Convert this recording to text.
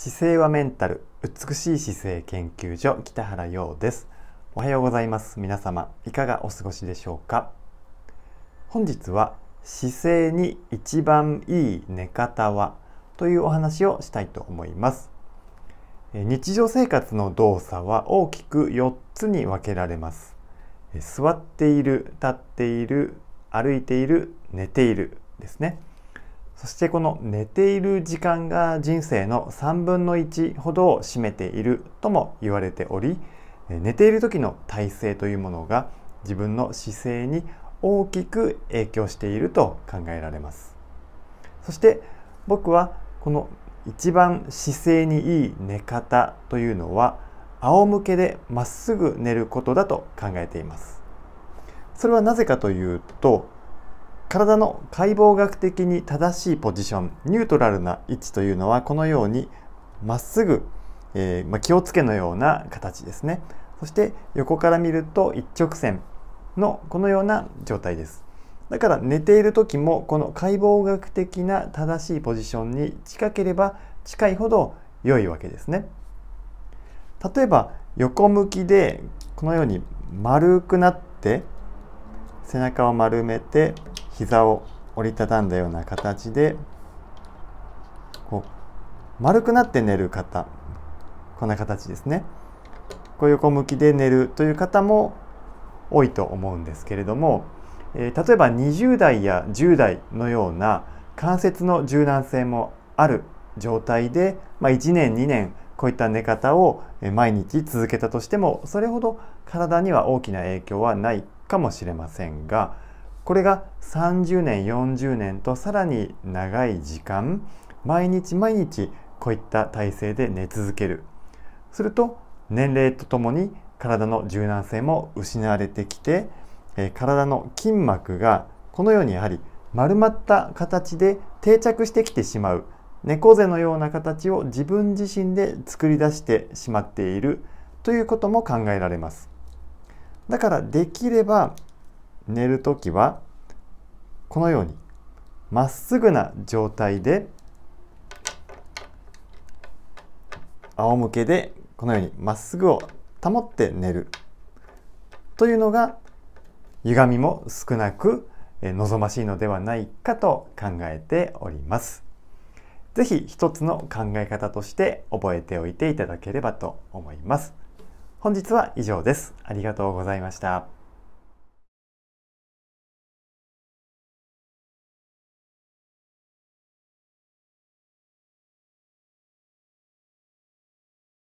姿勢はメンタル美しい姿勢研究所北原陽ですおはようございます皆様いかがお過ごしでしょうか本日は姿勢に一番いい寝方はというお話をしたいと思います日常生活の動作は大きく4つに分けられます座っている立っている歩いている寝ているですねそしてこの寝ている時間が人生の3分の1ほどを占めているとも言われており寝ている時の体勢というものが自分の姿勢に大きく影響していると考えられますそして僕はこの一番姿勢にいい寝方というのは仰向けでまっすぐ寝ることだと考えていますそれはなぜかというと体の解剖学的に正しいポジションニュートラルな位置というのはこのようにまっすぐ、えー、まあ、気をつけのような形ですねそして横から見ると一直線のこのような状態ですだから寝ている時もこの解剖学的な正しいポジションに近ければ近いほど良いわけですね例えば横向きでこのように丸くなって背中を丸めて膝を折りたたんだような形でこう丸くなって寝る方こんな形ですねこう横向きで寝るという方も多いと思うんですけれども、えー、例えば20代や10代のような関節の柔軟性もある状態で、まあ、1年2年こういった寝方を毎日続けたとしてもそれほど体には大きな影響はないかもしれませんがこれが30年40年とさらに長い時間毎日毎日こういった体勢で寝続けるすると年齢とともに体の柔軟性も失われてきて、え体の筋膜がこのようにやはり丸まった形で定着してきてしまう猫背のような形を自分自身で作り出してしまっているということも考えられますだからできれば寝るときはこのようにまっすぐな状態で仰向けでこのようにまっすぐを保って寝るというのが歪みも少なく望ましいのではないかと考えております。是非一つの考え方として覚えておいていただければと思います。本日は以上です。ありがとうございました。